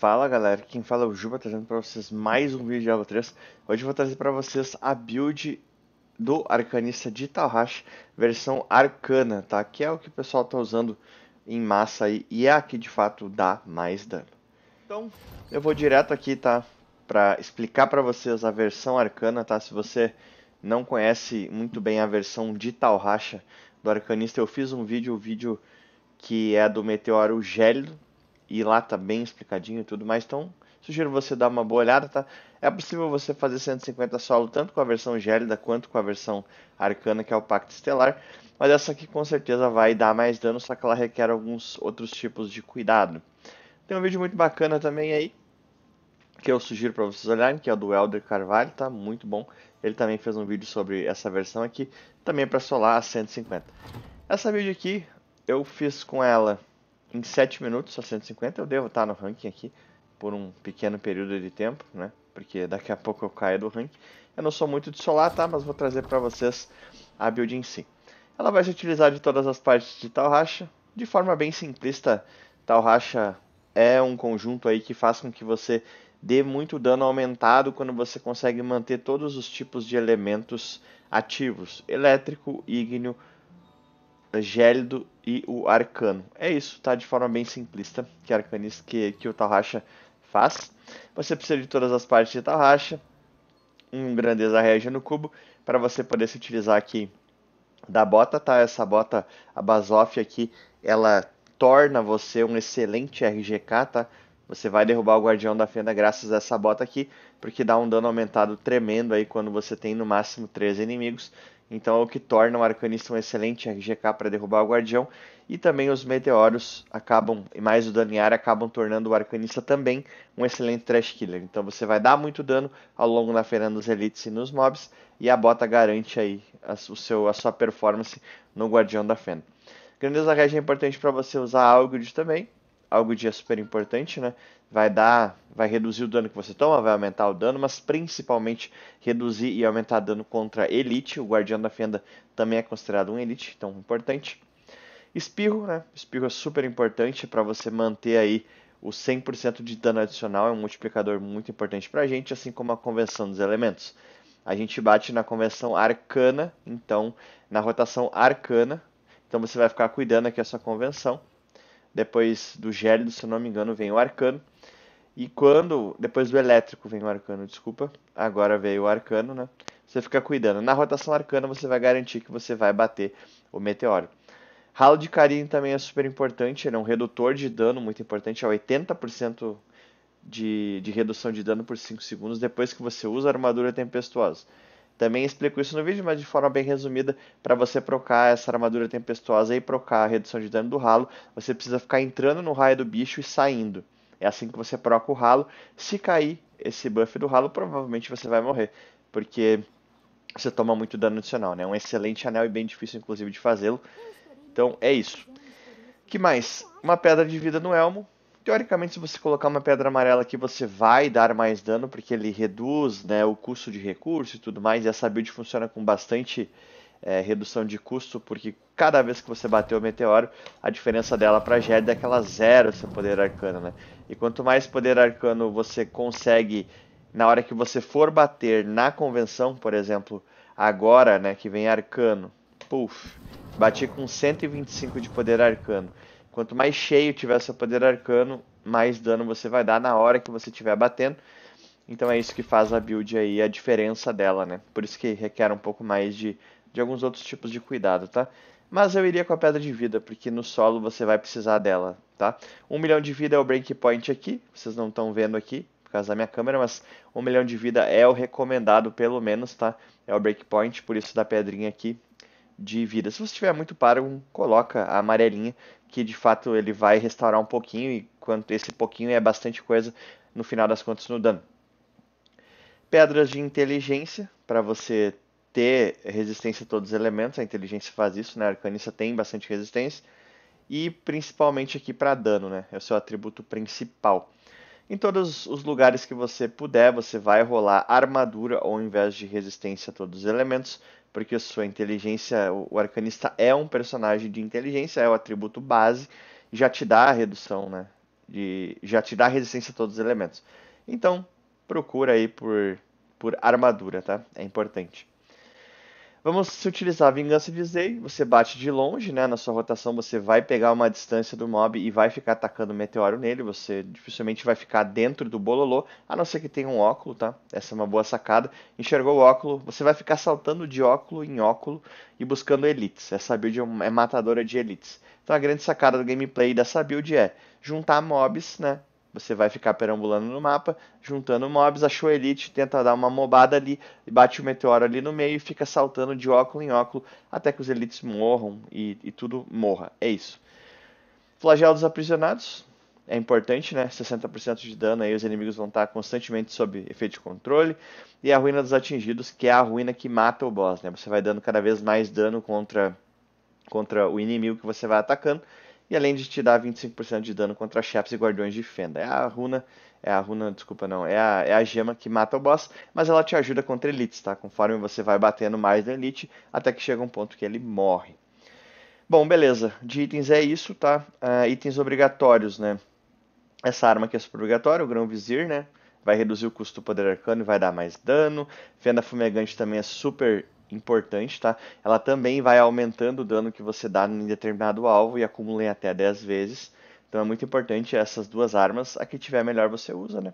Fala galera, quem fala é o Juba, trazendo para vocês mais um vídeo de Diablo 3 Hoje eu vou trazer para vocês a build do Arcanista de Talhash, versão Arcana, tá? Que é o que o pessoal tá usando em massa aí, e é a que de fato dá mais dano Então, eu vou direto aqui, tá? Para explicar para vocês a versão Arcana, tá? Se você não conhece muito bem a versão de Talhash do Arcanista, eu fiz um vídeo, o um vídeo que é do Meteoro Gélido e lá tá bem explicadinho e tudo mais. Então, sugiro você dar uma boa olhada, tá? É possível você fazer 150 solo tanto com a versão gélida quanto com a versão arcana, que é o Pacto Estelar, mas essa aqui com certeza vai dar mais dano, só que ela requer alguns outros tipos de cuidado. Tem um vídeo muito bacana também aí, que eu sugiro para vocês olharem, que é o do Elder Carvalho, tá muito bom. Ele também fez um vídeo sobre essa versão aqui, também para solar a 150. Essa vídeo aqui eu fiz com ela em 7 minutos, a 150, eu devo estar no ranking aqui por um pequeno período de tempo, né? Porque daqui a pouco eu caio do ranking. Eu não sou muito de solar, tá? Mas vou trazer para vocês a build em si. Ela vai se utilizar de todas as partes de tal racha. De forma bem simplista, tal racha é um conjunto aí que faz com que você dê muito dano aumentado quando você consegue manter todos os tipos de elementos ativos: elétrico, ígneo, Gélido e o Arcano. É isso, tá? De forma bem simplista, que arcanista que, que o Tarracha faz. Você precisa de todas as partes de Tarracha, um grandeza Regia no cubo, para você poder se utilizar aqui da bota, tá? Essa bota, a Basof aqui, ela torna você um excelente RGK, tá? Você vai derrubar o Guardião da Fenda graças a essa bota aqui, porque dá um dano aumentado tremendo aí quando você tem no máximo 3 inimigos. Então é o que torna o Arcanista um excelente RGK para derrubar o Guardião. E também os Meteoros acabam, e mais o Daniar, acabam tornando o Arcanista também um excelente Trash Killer. Então você vai dar muito dano ao longo da feira nos Elites e nos Mobs. E a bota garante aí a, o seu, a sua performance no Guardião da Fena. Grandeza Regia é importante para você usar Algrid também, algo de super importante, né? Vai dar, vai reduzir o dano que você toma, vai aumentar o dano, mas principalmente reduzir e aumentar dano contra elite. O Guardião da Fenda também é considerado um elite, então importante. Espirro, né? Espirro é super importante para você manter aí o 100% de dano adicional, é um multiplicador muito importante para a gente, assim como a convenção dos elementos. A gente bate na convenção arcana, então na rotação arcana, então você vai ficar cuidando aqui essa convenção depois do gélido, se não me engano, vem o arcano. E quando. Depois do elétrico vem o arcano, desculpa. Agora veio o arcano, né? Você fica cuidando. Na rotação arcana você vai garantir que você vai bater o meteoro. Ralo de Karin também é super importante, ele é um redutor de dano muito importante, é 80% de, de redução de dano por 5 segundos depois que você usa a armadura tempestuosa. Também explico isso no vídeo, mas de forma bem resumida, para você procar essa armadura tempestuosa e procar a redução de dano do ralo, você precisa ficar entrando no raio do bicho e saindo. É assim que você proca o ralo. Se cair esse buff do ralo, provavelmente você vai morrer, porque você toma muito dano adicional, né? É um excelente anel e bem difícil, inclusive, de fazê-lo. Então, é isso. que mais? Uma pedra de vida no elmo, Teoricamente, se você colocar uma pedra amarela aqui, você vai dar mais dano, porque ele reduz né, o custo de recurso e tudo mais. E essa build funciona com bastante é, redução de custo, porque cada vez que você bater o meteoro, a diferença dela para Jedi é aquela zero seu poder arcano. Né? E quanto mais poder arcano você consegue na hora que você for bater na convenção, por exemplo, agora né, que vem arcano, puff, bati com 125 de poder arcano Quanto mais cheio tiver seu poder arcano, mais dano você vai dar na hora que você estiver batendo. Então é isso que faz a build aí, a diferença dela, né? Por isso que requer um pouco mais de, de alguns outros tipos de cuidado, tá? Mas eu iria com a Pedra de Vida, porque no solo você vai precisar dela, tá? um milhão de vida é o breakpoint aqui, vocês não estão vendo aqui, por causa da minha câmera, mas um milhão de vida é o recomendado, pelo menos, tá? É o breakpoint, por isso da pedrinha aqui de vida. Se você tiver muito paro, coloca a amarelinha, que de fato ele vai restaurar um pouquinho, e quanto esse pouquinho é bastante coisa no final das contas no dano. Pedras de inteligência, para você ter resistência a todos os elementos, a inteligência faz isso, né? A arcanista tem bastante resistência. E principalmente aqui para dano, né? É o seu atributo principal. Em todos os lugares que você puder, você vai rolar armadura ou em vez de resistência a todos os elementos, porque sua inteligência, o arcanista é um personagem de inteligência, é o atributo base, já te dá a redução, né? De, já te dá resistência a todos os elementos. Então, procura aí por, por armadura, tá? É importante. Vamos utilizar a Vingança de Zay, você bate de longe, né? Na sua rotação você vai pegar uma distância do mob e vai ficar atacando o meteoro nele, você dificilmente vai ficar dentro do bololô, a não ser que tenha um óculo, tá? Essa é uma boa sacada. Enxergou o óculo, você vai ficar saltando de óculo em óculo e buscando elites. Essa build é, é matadora de elites. Então a grande sacada do gameplay dessa build é juntar mobs, né? Você vai ficar perambulando no mapa, juntando mobs, achou a elite, tenta dar uma mobada ali, bate o meteoro ali no meio e fica saltando de óculo em óculo até que os elites morram e, e tudo morra. É isso. Flagelo dos aprisionados é importante, né? 60% de dano aí os inimigos vão estar constantemente sob efeito de controle. E a ruína dos atingidos, que é a ruína que mata o boss, né? Você vai dando cada vez mais dano contra, contra o inimigo que você vai atacando e além de te dar 25% de dano contra chefes e guardiões de fenda. É a runa. É a runa, desculpa, não. É a, é a gema que mata o boss, mas ela te ajuda contra elites, tá? Conforme você vai batendo mais na elite, até que chega um ponto que ele morre. Bom, beleza. De itens é isso, tá? Uh, itens obrigatórios, né? Essa arma aqui é super obrigatória, o Grão Vizir, né? Vai reduzir o custo do poder arcano e vai dar mais dano. Fenda Fumegante também é super importante, tá? Ela também vai aumentando o dano que você dá em determinado alvo e acumula em até 10 vezes. Então é muito importante essas duas armas. A que tiver melhor você usa, né?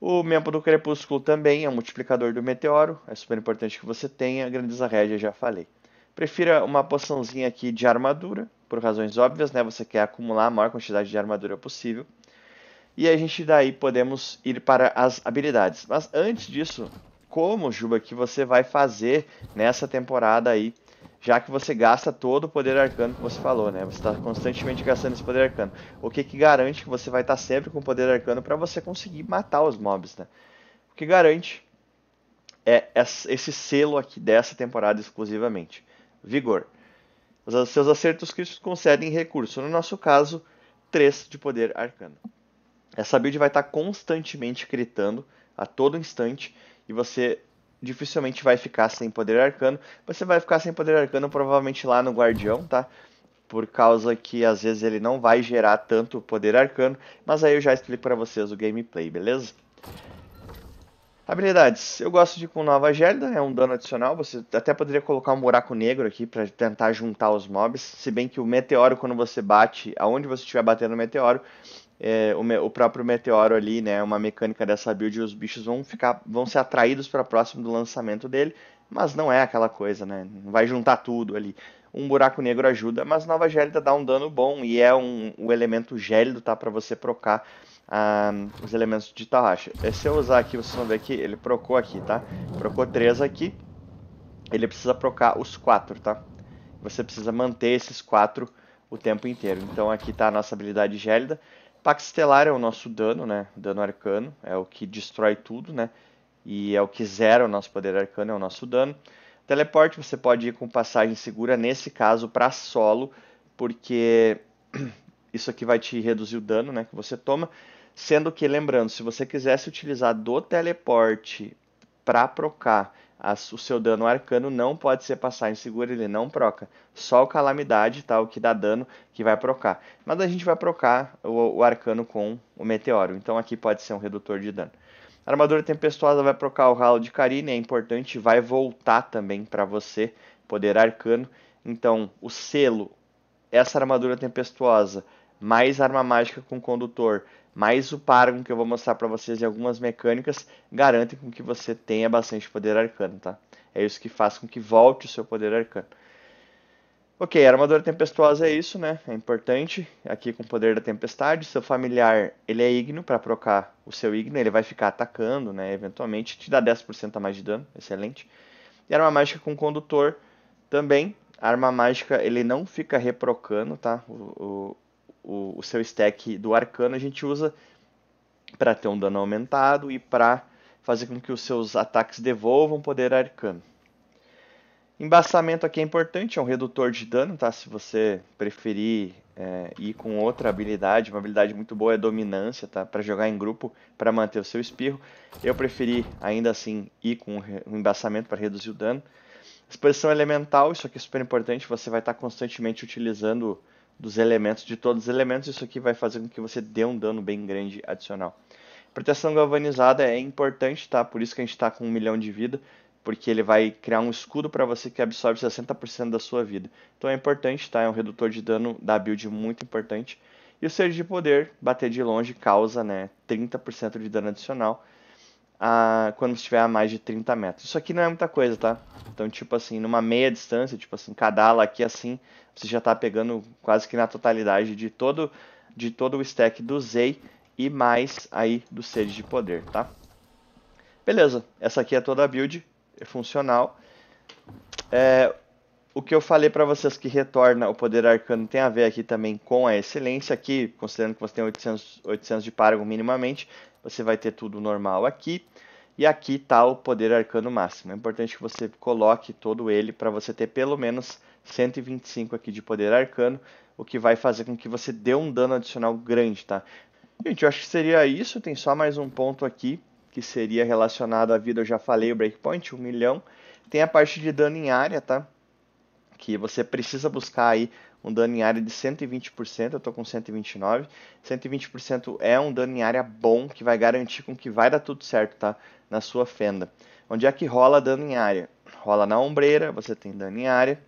O membro do Crepúsculo também é um multiplicador do Meteoro. É super importante que você tenha. Grandeza Régia já falei. Prefira uma poçãozinha aqui de armadura. Por razões óbvias, né? Você quer acumular a maior quantidade de armadura possível. E a gente daí podemos ir para as habilidades. Mas antes disso, como, Juba, que você vai fazer nessa temporada aí, já que você gasta todo o poder arcano que você falou, né? Você está constantemente gastando esse poder arcano. O que, que garante que você vai estar tá sempre com poder arcano para você conseguir matar os mobs, né? O que garante é esse selo aqui dessa temporada exclusivamente. Vigor. Os seus acertos críticos concedem recurso, no nosso caso, 3 de poder arcano. Essa build vai estar tá constantemente gritando a todo instante, e você dificilmente vai ficar sem poder arcano. Você vai ficar sem poder arcano provavelmente lá no guardião, tá? Por causa que às vezes ele não vai gerar tanto poder arcano, mas aí eu já explico para vocês o gameplay, beleza? Habilidades. Eu gosto de ir com Nova Gélida, é um dano adicional. Você até poderia colocar um buraco negro aqui para tentar juntar os mobs. Se bem que o meteoro, quando você bate, aonde você estiver batendo o meteoro, é, o, o, próprio meteoro ali, né, uma mecânica dessa build, os bichos vão ficar, vão ser atraídos para próximo do lançamento dele, mas não é aquela coisa, né? Não vai juntar tudo ali. Um buraco negro ajuda, mas nova gélida dá um dano bom e é um o elemento gélido tá para você procar ah, os elementos de Tahashi. É, se eu usar aqui, vocês vão ver que ele procou aqui, tá? Procou três aqui. Ele precisa procar os quatro, tá? Você precisa manter esses quatro o tempo inteiro. Então aqui tá a nossa habilidade gélida. Pax Estelar é o nosso dano, né? Dano arcano, é o que destrói tudo, né? E é o que zera o nosso poder arcano, é o nosso dano. Teleporte você pode ir com passagem segura, nesse caso para solo, porque isso aqui vai te reduzir o dano né, que você toma. Sendo que, lembrando, se você quisesse utilizar do teleporte para procar o seu dano arcano não pode ser em segura, ele não proca. Só o calamidade, tá? O que dá dano que vai procar. Mas a gente vai procar o, o arcano com o meteoro. Então aqui pode ser um redutor de dano. A armadura tempestuosa vai procar o ralo de Karine, é importante, vai voltar também para você, poder arcano. Então, o selo, essa armadura tempestuosa, mais arma mágica com condutor, mais o Paragon que eu vou mostrar para vocês e algumas mecânicas garantem com que você tenha bastante poder arcano, tá? É isso que faz com que volte o seu poder arcano. Ok, armadura tempestuosa é isso, né? É importante. Aqui com o poder da tempestade, seu familiar ele é igno para procar o seu igno, ele vai ficar atacando, né? Eventualmente te dá 10% a mais de dano, excelente. E arma mágica com condutor também. arma mágica ele não fica reprocando, tá? o, o, o seu stack do arcano, a gente usa para ter um dano aumentado e para fazer com que os seus ataques devolvam poder arcano. Embaçamento aqui é importante, é um redutor de dano, tá? Se você preferir é, ir com outra habilidade, uma habilidade muito boa é dominância, tá? Para jogar em grupo, para manter o seu espirro. Eu preferi ainda assim ir com um embaçamento para reduzir o dano. Exposição elemental, isso aqui é super importante, você vai estar constantemente utilizando dos elementos, de todos os elementos, isso aqui vai fazer com que você dê um dano bem grande adicional. Proteção galvanizada é importante, tá? Por isso que a gente está com um milhão de vida, porque ele vai criar um escudo para você que absorve 60% da sua vida. Então é importante, tá? É um redutor de dano da build muito importante. E o Ser de Poder, bater de longe, causa né, 30% de dano adicional a, quando estiver a mais de 30 metros. Isso aqui não é muita coisa, tá? Então, tipo assim, numa meia distância, tipo assim, cadala aqui assim, você já está pegando quase que na totalidade de todo, de todo o stack do Zei e mais aí do Sede de Poder, tá? Beleza, essa aqui é toda a build, é funcional. É, o que eu falei para vocês que retorna o poder arcano tem a ver aqui também com a excelência. Aqui, considerando que você tem 800, 800 de Paragon minimamente, você vai ter tudo normal aqui. E aqui está o poder arcano máximo. É importante que você coloque todo ele para você ter pelo menos 125 aqui de poder arcano, o que vai fazer com que você dê um dano adicional grande, tá? Gente, eu acho que seria isso. Tem só mais um ponto aqui, que seria relacionado à vida. Eu já falei o breakpoint, 1 milhão. Tem a parte de dano em área, tá? Que você precisa buscar aí um dano em área de 120%, eu estou com 129. 120% é um dano em área bom, que vai garantir com que vai dar tudo certo, tá? Na sua fenda. Onde é que rola dano em área? Rola na ombreira, você tem dano em área.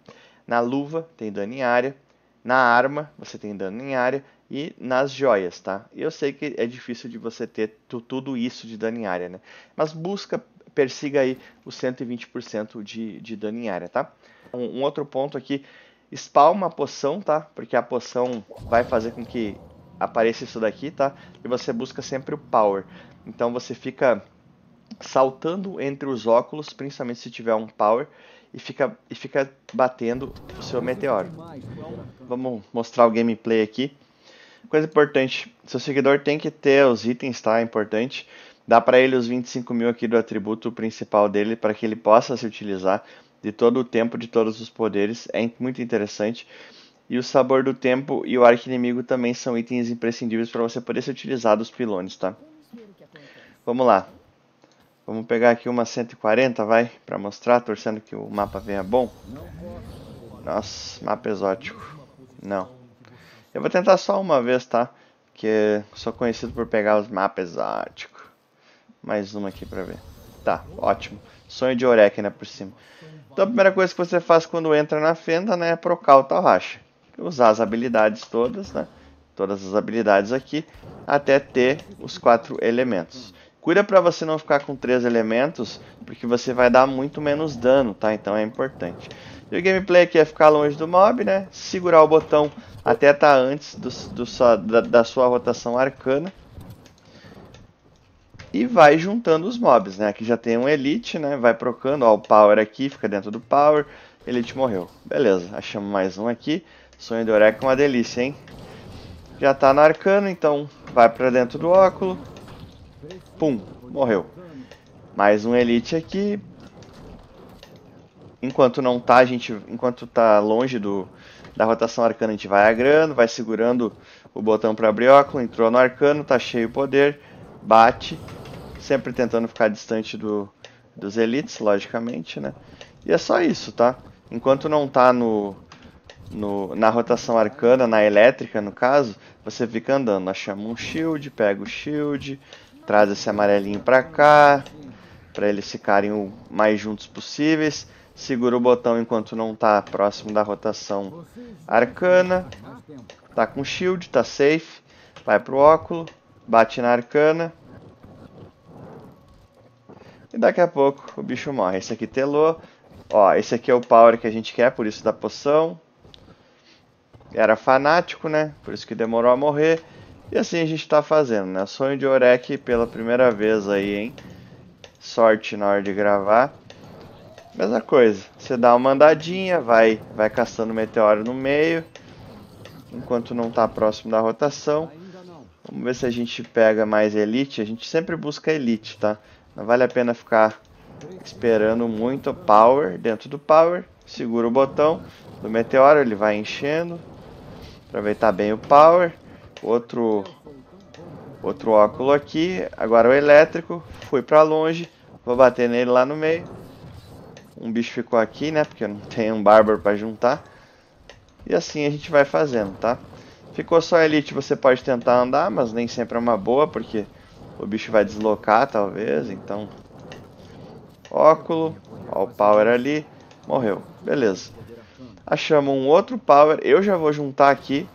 Na luva, tem dano em área. Na arma, você tem dano em área. E nas joias, tá? Eu sei que é difícil de você ter tudo isso de dano em área, né? Mas busca persiga aí os 120% de, de dano em área, tá? Um, um, outro ponto aqui Spalma a poção, tá? Porque a poção vai fazer com que apareça isso daqui, tá? E você busca sempre o power. Então você fica saltando entre os óculos, principalmente se tiver um power, e fica, e fica batendo o seu meteoro. Vamos mostrar o gameplay aqui. Coisa importante, seu seguidor tem que ter os itens, tá? É importante. Dá para ele os 25 mil aqui do atributo principal dele, para que ele possa se utilizar de todo o tempo, de todos os poderes. É muito interessante. E o sabor do tempo e o arco inimigo também são itens imprescindíveis para você poder se utilizar dos pilones, tá? Vamos lá. Vamos pegar aqui uma 140, vai, para mostrar, torcendo que o mapa venha bom. Nossa, mapa exótico. Não. Eu vou tentar só uma vez, tá? Que sou conhecido por pegar os mapas exóticos. Mais uma aqui para ver. Tá, ótimo. Sonho de Orek, né, por cima. Então a primeira coisa que você faz quando entra na fenda, né, é procar o racha. Usar as habilidades todas, né? Todas as habilidades aqui, até ter os quatro elementos. Cuida para você não ficar com três elementos, porque você vai dar muito menos dano, tá? Então é importante. E o gameplay aqui é ficar longe do mob, né? Segurar o botão até estar tá antes do, do, da, da sua rotação arcana e vai juntando os mobs, né? Aqui já tem um elite, né? Vai procando, ó, o power aqui, fica dentro do power, elite morreu. Beleza, achamos mais um aqui. Sonho do Oreca é uma delícia, hein? Já tá no arcano, então vai pra dentro do óculo. Pum, morreu. Mais um elite aqui. Enquanto não tá, a gente, enquanto tá longe do, da rotação arcana, a gente vai agrando, vai segurando o botão para abrir óculo, entrou no arcano, tá cheio o poder, bate, sempre tentando ficar distante do, dos elites, logicamente, né? E é só isso, tá? Enquanto não tá no, no, na rotação arcana, na elétrica, no caso, você fica andando. Nós um shield, pega o shield, traz esse amarelinho pra cá, para eles ficarem o mais juntos possíveis. Segura o botão enquanto não tá próximo da rotação arcana. Tá com shield, tá safe. Vai pro óculo, bate na arcana, e daqui a pouco o bicho morre. Esse aqui telou. Ó, esse aqui é o power que a gente quer, por isso da poção. Era fanático, né? Por isso que demorou a morrer. E assim a gente tá fazendo, né? Sonho de Orek pela primeira vez aí, hein? Sorte na hora de gravar. Mesma coisa, você dá uma andadinha, vai, vai caçando meteoro no meio, enquanto não tá próximo da rotação. Vamos ver se a gente pega mais elite, a gente sempre busca elite, tá? Não vale a pena ficar esperando muito power dentro do power. Segura o botão do meteoro, ele vai enchendo. Aproveitar bem o power. Outro outro óculo aqui. Agora o elétrico. Fui para longe. Vou bater nele lá no meio. Um bicho ficou aqui, né? Porque não tem um bárbaro para juntar. E assim a gente vai fazendo, tá? Ficou só elite, você pode tentar andar, mas nem sempre é uma boa, porque o bicho vai deslocar, talvez, então... Óculo, ó o power ali, morreu, beleza. Achamos um outro power, eu já vou juntar aqui.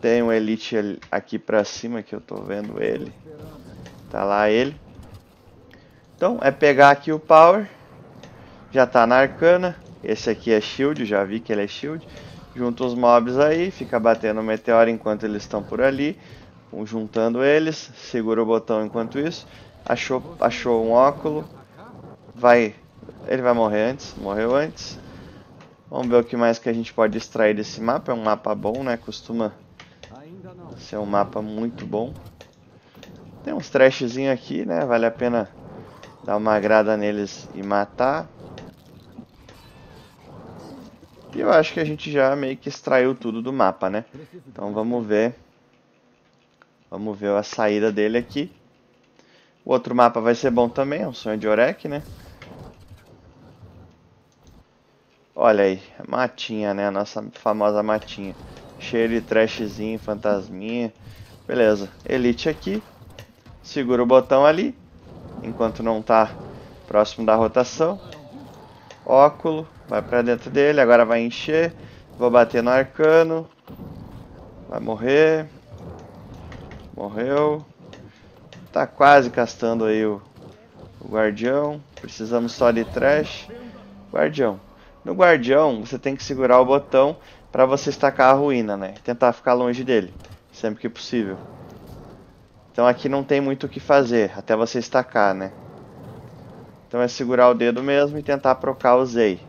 Tem um elite aqui pra cima que eu tô vendo ele. Tá lá ele. Então, é pegar aqui o power. Já tá na arcana. Esse aqui é shield, já vi que ele é shield. Junta os mobs aí, fica batendo o meteoro enquanto eles estão por ali juntando eles, segura o botão enquanto isso, achou, achou um óculo, vai, ele vai morrer antes, morreu antes. Vamos ver o que mais que a gente pode extrair desse mapa, é um mapa bom, né, costuma ser um mapa muito bom. Tem uns trashzinhos aqui, né, vale a pena dar uma agrada neles e matar. E eu acho que a gente já meio que extraiu tudo do mapa, né? Então vamos ver Vamos ver a saída dele aqui. O outro mapa vai ser bom também, é um sonho de Orek, né? Olha aí, matinha, né? A nossa famosa matinha. Cheio de trashzinho, fantasminha. Beleza, Elite aqui. Segura o botão ali, enquanto não tá próximo da rotação. Óculo, vai pra dentro dele, agora vai encher. Vou bater no arcano. Vai morrer. Morreu. Tá quase castando aí o, o guardião. Precisamos só de trash. Guardião. No guardião, você tem que segurar o botão para você estacar a ruína, né? Tentar ficar longe dele, sempre que possível. Então aqui não tem muito o que fazer, até você estacar, né? Então é segurar o dedo mesmo e tentar procar o Zei.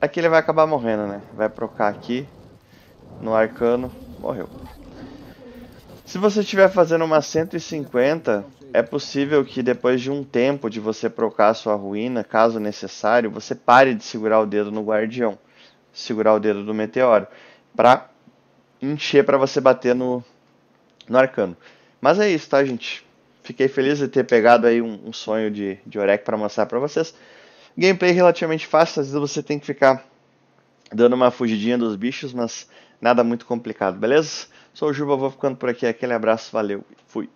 Aqui ele vai acabar morrendo, né? Vai procar aqui, no arcano, morreu. Se você estiver fazendo uma 150, é possível que depois de um tempo de você procar sua ruína, caso necessário, você pare de segurar o dedo no guardião, segurar o dedo do meteoro, para encher para você bater no, no arcano. Mas é isso, tá, gente? Fiquei feliz de ter pegado aí um, um sonho de, de Orek para mostrar para vocês. Gameplay relativamente fácil, às vezes você tem que ficar dando uma fugidinha dos bichos, mas nada muito complicado, beleza? Sou o Juba, vou ficando por aqui. Aquele abraço, valeu, fui.